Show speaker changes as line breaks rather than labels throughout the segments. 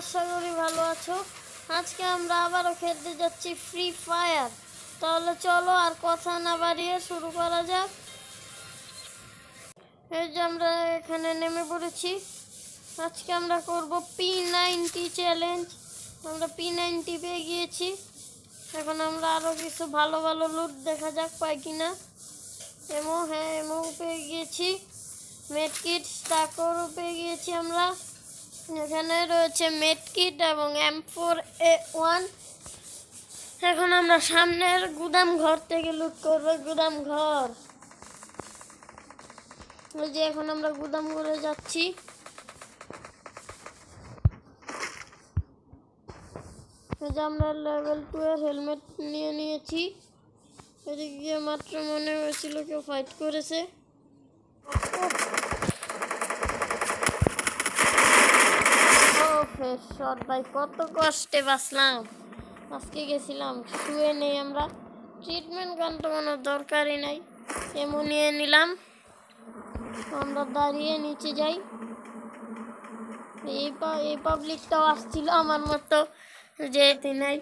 আশা করি ভালো আছো আজকে আমরা আবারও খেলতে যাচ্ছি ফ্রি ফায়ার তাহলে চলো আর কথা না বাড়িয়ে শুরু করা যাক এই যে আমরা এখানে নেমে পড়েছি আজকে আমরা করব পি নাইনটি চ্যালেঞ্জ আমরা পি নাইনটি পেয়ে গিয়েছি এখন আমরা আরও কিছু ভালো ভালো লুট দেখা যাক পাই কি না এমো হ্যাঁ এমও পেয়ে গিয়েছি মেটকিট স্টাকরও পেয়ে গিয়েছি আমরা এখানে রয়েছে মেটকিট এবং এম ফোর এ ওয়ান এখন আমরা সামনের গুদাম ঘর থেকে লুট করবো গুদাম ঘর ওই যে এখন আমরা গুদাম ঘরে যাচ্ছি যে আমরা লেভেল টু এর হেলমেট নিয়ে নিয়েছি এদিকে মাত্র মনে হয়েছিল কেউ ফাইট করেছে শর্ট ভাই কত কষ্টে বাঁচলাম আজকে গেছিলাম শুয়ে নেই আমরা ট্রিটমেন্ট গান তো কোনো দরকারই নাই এমন নিয়ে নিলাম আমরা দাঁড়িয়ে নিচে যাই এই এই পাবলিকটাও আসছিল আমার মতো যে নাই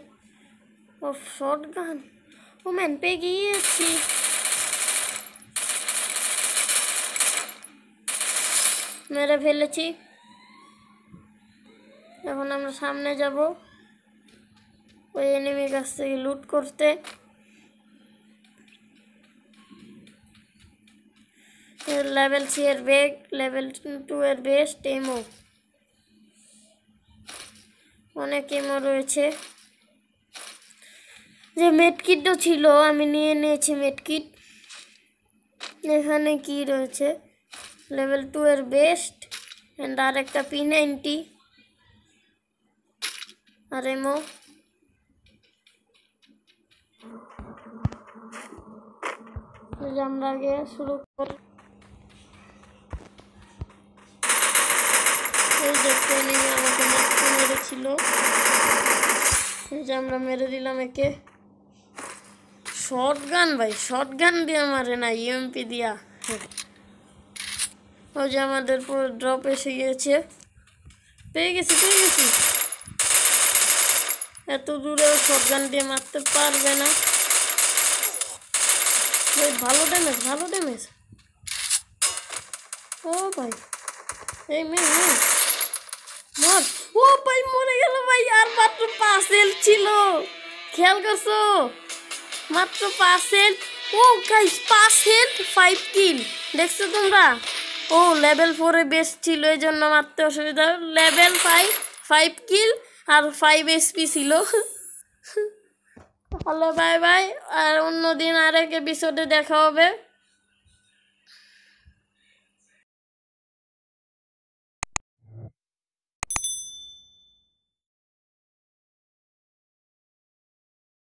ও শর্ট গান ও ম্যান পে গিয়েছি মেরে ফেলেছি এখন আমরা সামনে যাব ওই এনিমির কাছ থেকে লুট করতে লেভেল থ্রি এর বেগ লেভেল টু এর বেস্ট এমও অনেক এমও রয়েছে যে মেটকিটও ছিল আমি নিয়ে নিয়েছি মেটকিট এখানে কি রয়েছে লেভেল টু এর বেস্ট অ্যান্ড আর একটা পি নাইনটি Aremo. আমরা গিয়ে শুরু কর এই যে ট্রেনিং আমাকে মেরেছিল এই যে আমরা মেরে দিলাম একে শর্ট গান ভাই শর্ট গান দিয়ে মারে না ইএমপি e দিয়া ওই যে আমাদের পুরো ড্রপ এসে গিয়েছে পেয়ে গেছি পেয়ে গেছি এত দূরে শটগান দিয়ে মারতে পারবে না ভাই ভালো ড্যামেজ ভালো ড্যামেজ ও ভাই এই মে হ্যাঁ। মর ও ভাই মরে গেল ভাই আর মাত্র পাসেল ছিল খেয়াল করছো মাত্র পাসেল ও গাইস পাসেল ফাইভ কিল দেখছো তোমরা ও লেভেল ফোরে বেস্ট ছিল এই জন্য মারতে অসুবিধা লেভেল ফাইভ ফাইভ কিল আর ফাইভ এসপি ছিল হলো বাই বাই আর অন্যদিন আরেক এপিসোডে দেখা হবে